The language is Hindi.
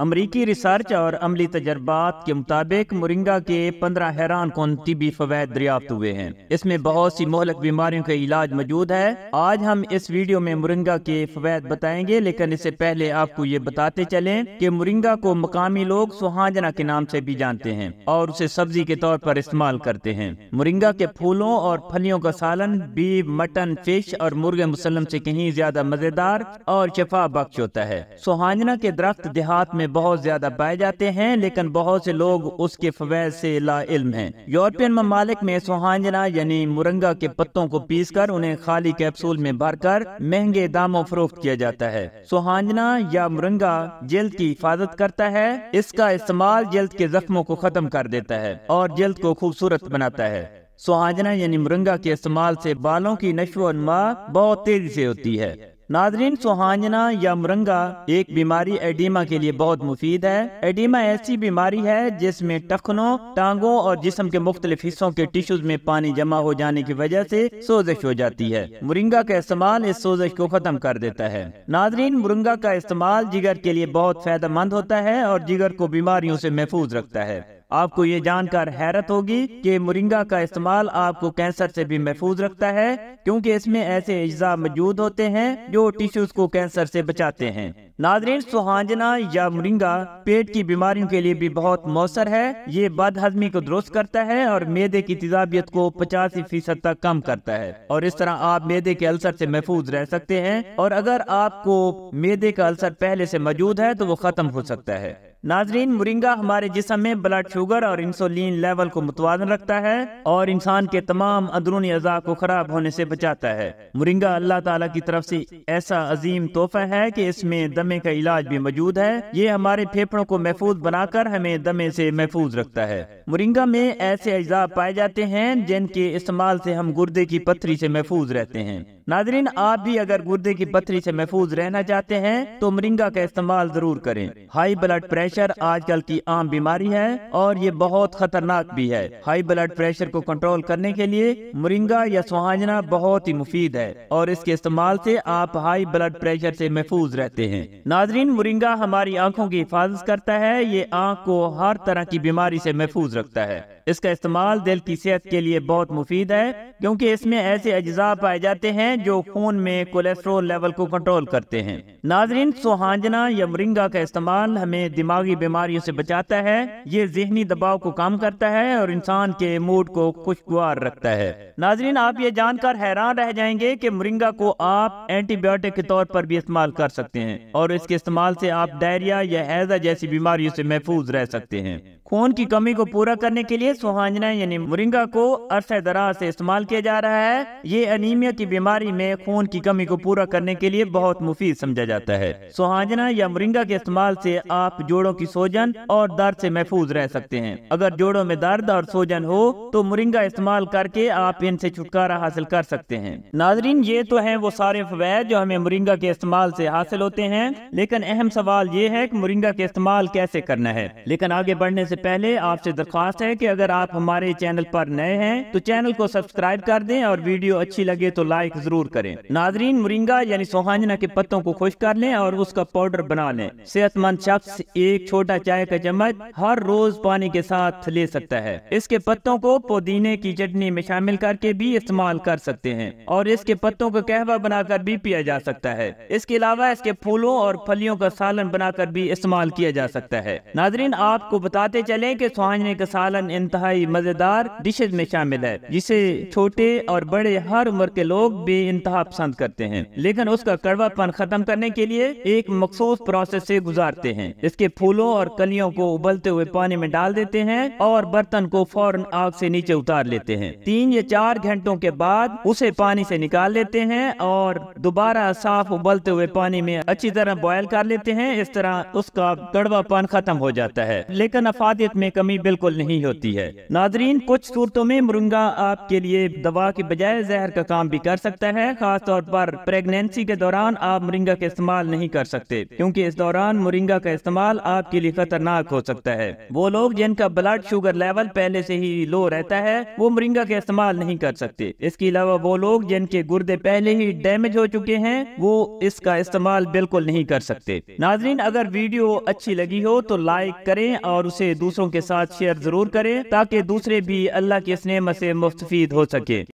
अमरीकी रिसर्च और अमली तजर्बात के मुताबिक मुरिंगा के पंद्रह हैरान कौन तबी फवैद दरियाफ्त हुए हैं इसमें बहुत सी मोहलक बीमारियों का इलाज मौजूद है आज हम इस वीडियो में मुरिंगा के फवैद बताएंगे लेकिन इससे पहले आपको ये बताते चले कि मुरिंगा को मकामी लोग सुहाजना के नाम से भी जानते हैं और उसे सब्जी के तौर पर इस्तेमाल करते हैं मुरिंगा के फूलों और फलियों का सालन बीफ मटन फिश और मुर्गे मुसलम से कहीं ज्यादा मजेदार और शफा बख्श होता है सुहाजना के दरख्त देहात में में बहुत ज्यादा पाए जाते हैं लेकिन बहुत से लोग उसके फवैद से इल्म हैं यूरोपियन ममालिक में सुहांजना यानी मुरंगा के पत्तों को पीस कर उन्हें खाली कैप्सूल में भर कर महंगे दामों फरोख्त किया जाता है सुहांजना या मुरंगा जल्द की हिफाजत करता है इसका इस्तेमाल जल्द के जख्मों को खत्म कर देता है और जल्द को खूबसूरत बनाता है सुहाजना यानी मुरंगा के इस्तेमाल से बालों की नशो नमा बहुत तेजी से होती है नाजरीन सुहाजना या मुरंगा एक बीमारी एडिमा के लिए बहुत मुफीद है एडिमा ऐसी बीमारी है जिसमें टखनों टांगों और जिसम के मुख्तलिफ हिस्सों के टिश्यूज में पानी जमा हो जाने की वजह से सोजश हो जाती है मुरंगा का इस्तेमाल इस सोजश को खत्म कर देता है नाजरीन मुरंगा का इस्तेमाल जिगर के लिए बहुत फायदेमंद होता है और जिगर को बीमारियों से महफूज रखता है आपको ये जानकर हैरत होगी कि मुरिंगा का इस्तेमाल आपको कैंसर से भी महफूज रखता है क्योंकि इसमें ऐसे अज्जा मौजूद होते हैं जो टिश्यूज को कैंसर से बचाते हैं नाजरीन सुहांजना या मुरिंगा पेट की बीमारियों के लिए भी बहुत मौसर है ये बद हजमी को दुरुस्त करता है और मेदे की तजाबियत को पचासी फीसद तक कम करता है और इस तरह आप मेदे के अल्सर से महफूज रह सकते हैं और अगर आपको मेदे का अल्सर पहले से मौजूद है तो वो खत्म हो सकता है नाजरीन मुरिंगा हमारे जिसम में ब्लड शुगर और इंसुलिन लेवल को मुतवाजन रखता है और इंसान के तमाम अंदरूनी अजा को खराब होने से बचाता है मुरिंगा अल्लाह ताला की तरफ से ऐसा अजीम तोहफा है कि इसमें दमे का इलाज भी मौजूद है ये हमारे फेफड़ों को महफूज बनाकर हमें दमे से महफूज रखता है मुरिंगा में ऐसे अजा पाए जाते हैं जिनके इस्तेमाल से हम गुर्दे की पथरी से महफूज रहते हैं नाजरीन आप भी अगर गुर्दे की पथरी से महफूज रहना चाहते हैं तो मरिंगा तो का इस्तेमाल जरूर करें हाई ब्लड प्रेशर आजकल की आम बीमारी है और ये बहुत खतरनाक भी है हाई ब्लड प्रेशर को कंट्रोल करने के लिए मुरिंगा या सुहाजना बहुत ही मुफीद है और इसके इस्तेमाल से आप हाई ब्लड प्रेशर से महफूज रहते हैं नाजरीन मुरिंगा हमारी आंखों की हिफाजत करता है ये आँख को हर तरह की बीमारी से महफूज रखता है इसका इस्तेमाल दिल की सेहत के लिए बहुत मुफीद है क्योंकि इसमें ऐसे अज्जा पाए जाते हैं जो खून में कोलेस्ट्रोल लेवल को कंट्रोल करते हैं नाजरीन सुहांजना या मरिंगा का इस्तेमाल हमें दिमागी बीमारियों से बचाता है ये जहनी दबाव को कम करता है और इंसान के मूड को खुशगवार रखता है नाजरीन आप ये जानकर हैरान रह जाएंगे की मुरिंगा को आप एंटीबायोटिक के तौर पर भी इस्तेमाल कर सकते हैं और इसके इस्तेमाल से आप डायरिया या हैजा जैसी बीमारियों से महफूज रह सकते हैं खून की कमी को पूरा करने के लिए सुहांजना यानी मुरिंगा को अरसे दराज से इस्तेमाल किया जा रहा है ये अनिमिया की बीमारी बीमारी में खून की कमी को पूरा करने के लिए बहुत मुफीद समझा जाता है सुहाजना या मुरिंगा के इस्तेमाल से आप जोड़ों की सोजन और दर्द से महफूज रह सकते हैं अगर जोड़ों में दर्द और सोजन हो तो मुरिंगा इस्तेमाल करके आप इनसे छुटकारा हासिल कर सकते हैं नाजरीन ये तो है वो सारे फवैद जो हमें मुरिंगा के इस्तेमाल से हासिल होते हैं लेकिन अहम सवाल ये है की मुरिंगा के इस्तेमाल कैसे करना है लेकिन आगे बढ़ने ऐसी पहले आपसे दरख्वास्त है की अगर आप हमारे चैनल पर नए हैं तो चैनल को सब्सक्राइब कर दें और वीडियो अच्छी लगे तो लाइक जरूर करें नाजरीन मुरिंगा यानी सोहांजना के पत्तों को खुश कर लें और उसका पाउडर बना लें सेहतमंद शख्स एक छोटा चाय का चम्मच हर रोज पानी के साथ ले सकता है इसके पत्तों को पुदीने की चटनी में शामिल करके भी इस्तेमाल कर सकते हैं और इसके पत्तों का कहवा बनाकर भी पिया जा सकता है इसके अलावा इसके फूलों और फलियों का सालन बनाकर भी इस्तेमाल किया जा सकता है नाजरीन आपको बताते चले की सुहाजने का सालन इंतहाई मजेदार डिशेज में शामिल है जिसे छोटे और बड़े हर उम्र के लोग भी इंतहा पसंद करते हैं लेकिन उसका कड़वापन खत्म करने के लिए एक मखसूस प्रोसेस से गुजारते हैं इसके फूलों और कलियों को उबलते हुए पानी में डाल देते हैं और बर्तन को फौरन आग से नीचे उतार लेते हैं तीन या चार घंटों के बाद उसे पानी से निकाल लेते हैं और दोबारा साफ उबलते हुए पानी में अच्छी तरह बॉयल कर लेते हैं इस तरह उसका कड़वापन खत्म हो जाता है लेकिन अफादियत में कमी बिल्कुल नहीं होती है नाजरीन कुछ सूरतों में मुरंगा आपके लिए दवा के बजाय जहर का काम भी कर सकता है हैं खास तौर पर प्रेगनेंसी के दौरान आप मुरिंगा का इस्तेमाल नहीं कर सकते क्योंकि इस दौरान मुरिंगा का इस्तेमाल आपके लिए खतरनाक हो सकता है वो लोग जिनका ब्लड शुगर लेवल पहले से ही लो रहता है वो मुरिंगा का इस्तेमाल नहीं कर सकते इसके अलावा वो लोग जिनके गुर्दे पहले ही डैमेज हो चुके हैं वो इसका इस्तेमाल बिल्कुल नहीं कर सकते नाजरीन अगर वीडियो अच्छी लगी हो तो लाइक करें और उसे दूसरों के साथ शेयर जरूर करें ताकि दूसरे भी अल्लाह की इस नेमत से मुस्तफ़ हो सके